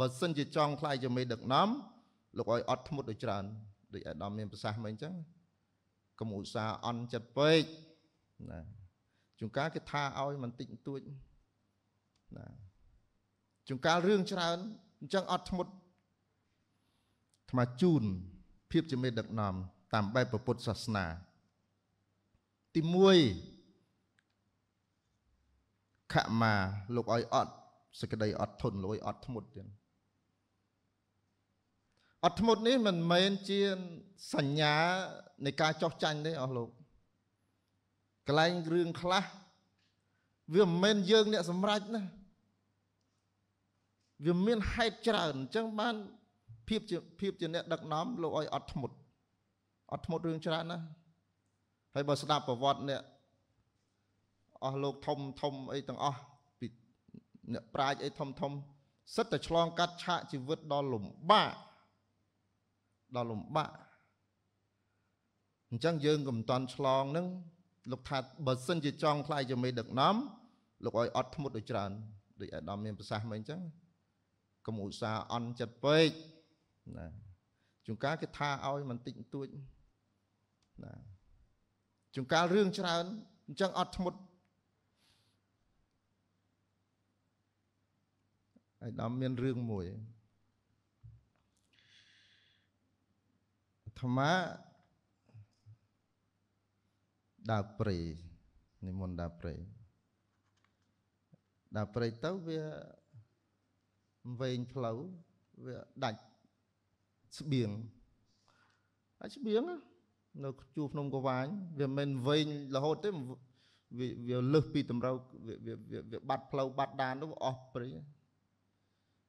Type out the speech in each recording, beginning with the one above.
បើសិនជាចង់ខ្លាយជាមេដឹកនាំលោកឲ្យអត់ធ្មត់ដូចច្រើនដូចអាដាមមានប្រសាសន៍មកអញ្ចឹងកុំឧស្សាហ៍អន់ចិត្តពេកណាជួនកាលគេថាឲ្យមិនតិចបន្តួចណាជួនកាលរឿងច្រើនអញ្ចឹងអត់ធ្មត់ថ្មជូនភាពជាមេដឹកនាំ តាមបែបពុទ្ធសាសនា ទី1ខមាលោកឲ្យអត់សេចក្តីអត់ធន់លោកឲ្យអត់ធ្មត់ទៀតអត់ធ្មត់នេះមិនមែនជាសញ្ញានៃការចោះចាញ់ទេអស់លោកកលែងរឿងខ្លះវាមិនមែនយើងអ្នកសម្រេចណាវាមានហេតុច្រើនអញ្ចឹងបានភាពជាភាពជាអ្នកដឹកនាំ លោកឲ្យអត់ធ្មត់អត់ធ្មត់រឿងច្រើនណាហើយបើស្ដាប់ប្រវត្តិអ្នកអស់លោកធំធំអីទាំងអស់ពីអ្នកប្រាជ្ញអីធំធំ សិតតែឆ្លងកាត់ឆាកជីវិតដ៏លំបាកដ៏លំបាកអញ្ចឹងយើងក៏មិនតន់ឆ្លងនឹងលោកថាបើសិនជាចង់ខ្លាយជាមេដឹកនាំលោកឲ្យអត់ធ្មត់ដូចច្រើនដូចអាដាមមានប្រសាសន៍មកអញ្ចឹងកុំឧស្សាហ៍អន់ចិត្តពេកណាជួនកាលគេថាឲ្យមិនតិចបន្តួចណាជួនកាលរឿងច្រើនអញ្ចឹងអត់ធ្មត់អាដាមមានរឿងមួយថ្មដើរព្រៃនិមន្តដើរព្រៃដើរព្រៃទៅវាវែងផ្លូវវាដាច់ស្បៀងដាច់ស្បៀងនៅជួរភ្នំកវ៉ាញ វាមិនវែងរហូតទេវាលើសពីតម្រូវវាបាត់ផ្លូវបាត់ដាននោះអស់ព្រៃ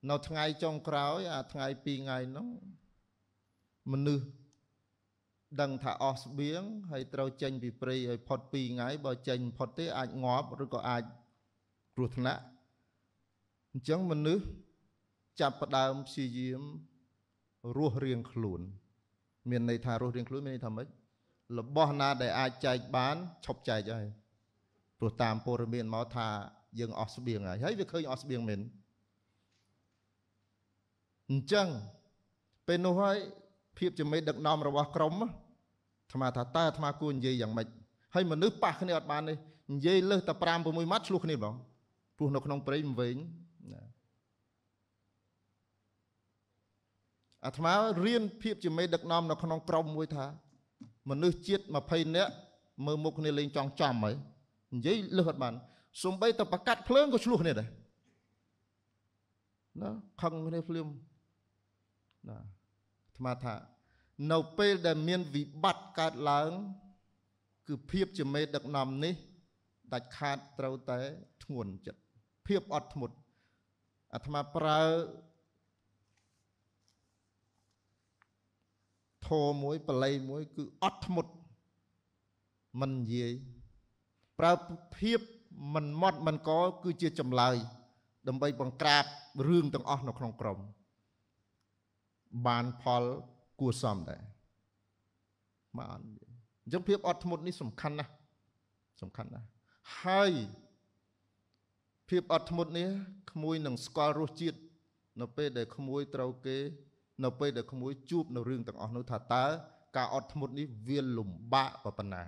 នៅថ្ងៃចុងក្រោយអាថ្ងៃ2ថ្ងៃនោះមនុស្សដឹងថាអស់ស្បៀងហើយត្រូវចេញពីព្រៃឲ្យផុត2ថ្ងៃបើចេញផុតទេអាចងាប់ឬក៏អាចគ្រោះថ្នាក់អញ្ចឹងមនុស្សចាប់ផ្ដើមព្យាយាមរស់រៀងខ្លួន មានន័យថារស់រៀងខ្លួនមានន័យថាម៉េចរបស់ណាដែលអាចចែកបានឈប់ចែកហើយព្រោះតាមព័ត៌មានមកថាយើងអស់ស្បៀងហើយហើយវាឃើញអស់ស្បៀងមែនអញ្ចឹងពេលនោះហើយភាពជាមេ ដឹកនាំរបស់ក្រុមហ្នឹងថ្មថាតើអាត្មាគួរនិយាយយ៉ាងម៉េចហើយមនុស្សប៉ះគ្នាអត់បានទេនិយាយលើសតែ5 6ម៉ាត់ឆ្លោះគ្នាម្ដងព្រោះនៅក្នុងព្រៃមិនវែងណាអាត្មារៀនភាពជាមេដឹកនាំនៅក្នុងក្រមមួយថា មនុស្សជាតិ20នាក់មើលមុខគ្នាលេងចង់ចំហើយនិយាយលើសអត់បានសំបីតែប្រកាត់ភ្លើងក៏ឆ្លោះគ្នាដែរណាខឹងគ្នាភ្លាមណាអាត្មាថានៅពេលដែលមានវិបត្តិកើតឡើង គឺភាពជាមេដឹកនាំនេះដាច់ខាតត្រូវតែធ្ងន់ចិត្តភាពអត់ធ្មត់អាត្មាប្រើធម៌មួយបល័យមួយ គឺអត់ធ្មត់មិននិយាយប្រើភាពមិនមត់មិនកគឺជាចម្លើយដើម្បីបង្ក្រាបរឿងទាំងអស់នៅក្នុងក្រុមបានផលួរសមដែរមកអត់អញ្ចឹងភាពអត់ធ្មត់នេះសំខាន់ណាស់សំខាន់ណាស់ហើយភាពអត់ធ្មត់នេះក្មួយនឹងស្គាល់រសជាតិនៅពេលដែលក្មួយត្រូវគេ នៅពេលដែលក្មួយជួបនៅរឿងទាំងអស់នោះថាតើការអត់ធ្មត់នេះវាលំបាកប៉ុណ្ណា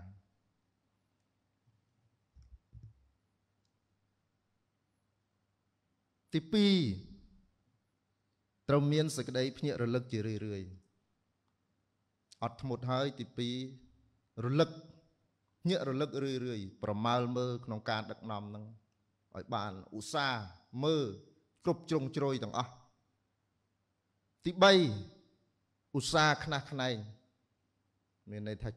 ទី2ត្រូវមានសេចក្តីភ្ញាក់រលឹកជារឿយៗអត់ធ្មត់ហើយ ទី2រលឹកញាក់រលឹករឿយរឿយប្រមាលមើលក្នុងការ ដឹកនាំនឹងឲ្យបានឧស្សាហ៍មើលគ្រប់ជ្រុងជ្រោយទាំងអស់ទី3ឧស្សាហ៍ខ្នះខ្នែងមានន័យថា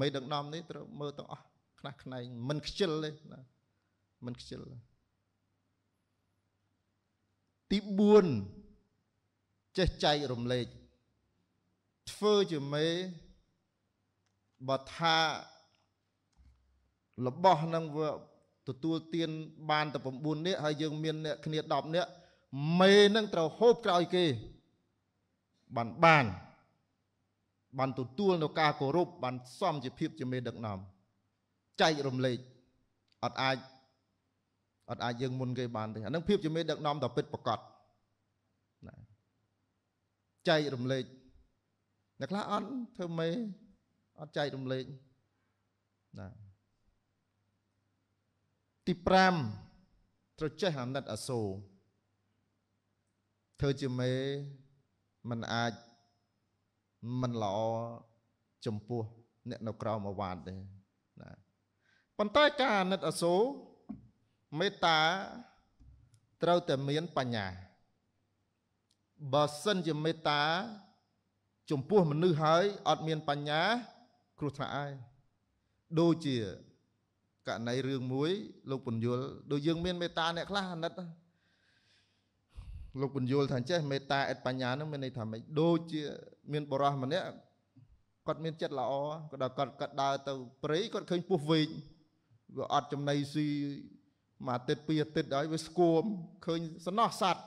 មេដឹកនាំនេះត្រូវមើលទាំងអស់ខ្នះខ្នែងមិនខ្ជិលទេណាមិនខ្ជិលទី4ចេះចែករំលែកធ្វើជាមេបើថារបស់នឹងវាទទួលទាន បានតែ9នាក់ហើយយើងមានអ្នកគ្នា10នាក់មេនឹងត្រូវហូបក្រោយគេបានបានបានទទួលនៅការគោរពបានសមជាភាពជាមេដឹកនាំចែករំលែកអត់អាចអត់អាចយើងមុនគេបានទេអានឹងភាពជាមេដឹកនាំដ៏ពិតប្រកបណាចែករំលែកអ្នកខ្លះអត់ធ្វើមេអត់ចែករំលែកណាទី5ត្រូវចេះអាណិតអាសូរធ្វើជាមេมันអាចมันល្អចំពោះ អ្នកនៅក្រោមអាវ៉ាតទេណាប៉ុន្តែការអាណិតអាសូរមេត្តាត្រូវតែមានបញ្ញាបើសិនជាមេត្តាចំពោះមនុស្សហើយអត់មានបញ្ញា គ្រោះថ្នាក់ហើយដូចជាករណីរឿងមួយ លោកពញ្ញុលដូចយើងមាន មេត្តាអ្នកខ្លះអាណិតលោកពញ្ញុលថាចេះមេត្តាអិតបញ្ញានឹងមានន័យថាម៉េចដូចជា មានបរោះម្នាក់គាត់មានចិត្តល្អគាត់ដល់គាត់គាត់ដើរទៅព្រៃគាត់ឃើញពស់វែកវាអត់ចំណីស៊ីមួយអាទិត្យពីរអាទិត្យហើយវាស្គមឃើញសំណោះសัตว์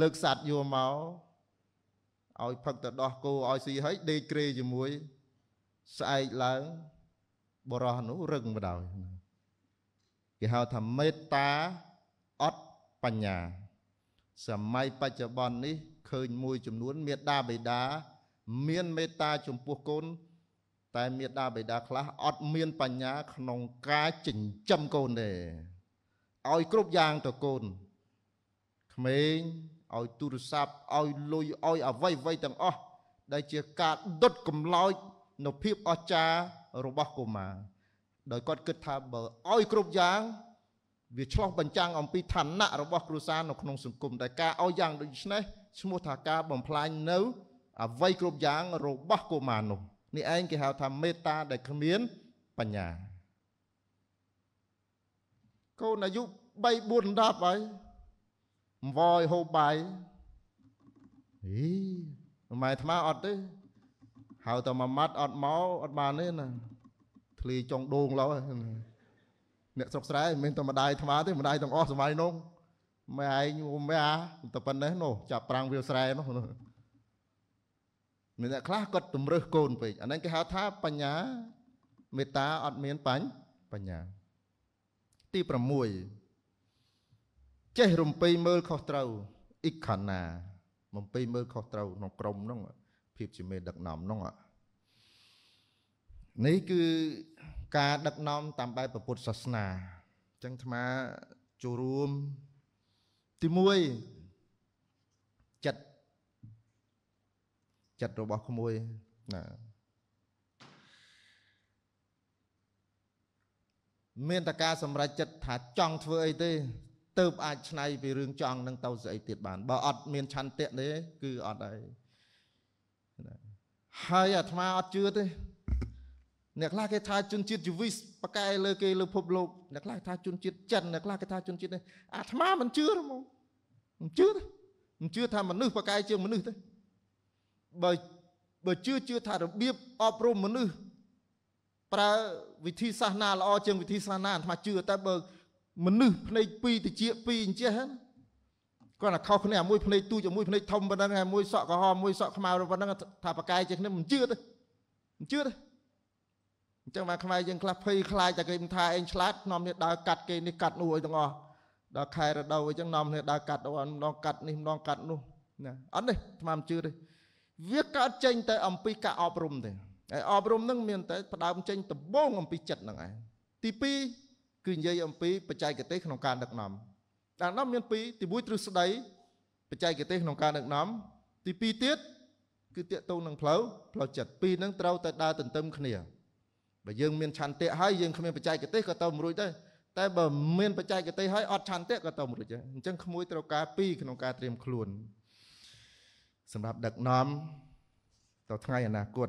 លើកសัตว์យកមកឲ្យផឹកទៅដោះគោឲ្យស៊ីហើយដេកក្រេជាមួយស្អែកឡើងបរោះនោះរឹងបណ្ដោយគេហៅថាមេត្តាអត់បញ្ញា សម័យបច្ចុប្បន្ននេះ ឃើញមួយចំនួនមេត្តាបិតាមានមេត្តាចំពោះកូន តែមេត្តាបិតាខ្លះអត់មានបញ្ញា ក្នុង ការចិញ្ចឹមកូនទេឲ្យគ្រប់យ៉ាងទៅកូនក្មេងឲ្យទូរស័ព្ទឲ្យលុយឲ្យអ្វីអ្វីទាំងអស់ដែលជាការដុតកម្លោចនៅភាពអស្ចារ្យរបស់កុមារដោយគាត់គិតថាបើឲ្យគ្រប់យ៉ាង វាឆ្លោះបញ្ចាំងអំពីឋានៈរបស់គ្រួសារនៅក្នុងសង្គមតែការឲ្យយ៉ាងដូច្នេះឈ្មោះថាការបំផ្លាញនៅអ្វីគ្រប់យ៉ាងរបស់កុមារនោះនេះឯងគេហៅថាមេត្តាដែលគ្មានបញ្ញាកូនអាយុ3 4 10ហើយកអង្វរឲ្យហូបបាយអីម៉ែអាត្មាអត់ទេហៅតែមួយម៉ាត់អត់មកអត់បានទេណាធ្លីចុងដូងឡោអ្នកស្រុកស្រែមិនមែនតែម្ដាយអាត្មាទេម្ដាយទាំងអស់សម័យនោះម៉ែឯងម៉ែអាតែប៉ុណ្ណេះនោះ ចាប់ប្រាំងវាស្រែនោះមានអ្នកខ្លះគាត់ជំរឹះកូនពេកអាហ្នឹងគេហៅថាបញ្ញាមេត្តាអត់មានបញ្ញាទី6ចេះរំពេញមើលខុសត្រូវអ៊ីខាណារំពេញមើលខុសត្រូវក្នុងក្រុមហ្នឹងភាពជាមេដឹកនាំហ្នឹងនេះគឺការដឹកនាំតាមបែបពុទ្ធសាសនាអញ្ចឹងអាត្មាចូលរួមទី1ចិត្តចិត្តរបស់ក្មួយណាមានតែការសម្រេចចិត្តថាចង់ធ្វើអីទេទៅអាចឆ្នៃពីរឿងចង់នឹងទៅស្អីទៀតបានបើអត់មានឆន្ទៈទេគឺអត់ហើយហើយអាត្មាអត់ជឿទេអ្នកខ្លះគេថាជនជាតិយូវីសបកែលើគេលើភពលោកអ្នកខ្លះថាជនជាតិចិនអ្នកខ្លះគេថាជនជាតិនេះអាត្មាមិនជឿទេហ្មងមិនជឿទេមិនជឿថាមនុស្សបកែជាមនុស្សទេបើបើជឿជឿថារបៀបអប់រំមនុស្សប្រើវិធីសាសនាល្អជាងវិធីសាសនាអាត្មាជឿតែបើមនុស្សភ្នែកពីរតិចពីរអញ្ចេះគាត់តែខុសគ្នាមួយភ្នែកទូចមួយភ្នែកធំប៉ុណ្ណឹងហើយមួយសក់ក្រហមមួយសក់ខ្មៅប៉ុណ្ណឹងថាប្រកែកជាគ្នាមិនជឿទេមិនជឿទេអញ្ចឹងបាទខ្មែរយើងខ្លះភ័យខ្លាចតែគេមិនថាឯងឆ្លាត នាំនេះដើរកាត់គេនេះកាត់នោះអីទាំងអស់ដល់ខែរដូវអញ្ចឹងនាំនេះដើរកាត់អូនម្ដងកាត់នេះម្ដងកាត់នោះណាអត់ទេស្មានជឿទេវាកើតចេញតែអំពីការអប់រំទេហើយអប់រំនឹងមានតែផ្ដើមចេញដំបូងអំពីចិត្តហ្នឹងឯងទី2គឺនិយាយអំពីបច្ចេកទេសក្នុងការដឹកនាំដឹកនាំមានពីរទីមួយទ្រឹស្ដីបច្ចេកទេសក្នុងការដឹកនាំទីពីរទៀតគឺតកតងនឹងផ្លូវផ្លូវចិត្តពីរនឹងត្រូវតែដើរទន្ទឹមគ្នាបើយើងមានឆន្ទៈហើយយើងគ្មានបច្ចេកទេសក៏ទៅមិនរួចដែរតែបើមានបច្ចេកទេសហើយអត់ឆន្ទៈក៏ទៅមិនរួចដែរអញ្ចឹងក្មួយត្រូវការពីរក្នុងការត្រៀមខ្លួនសម្រាប់ដឹកនាំទៅថ្ងៃអនាគត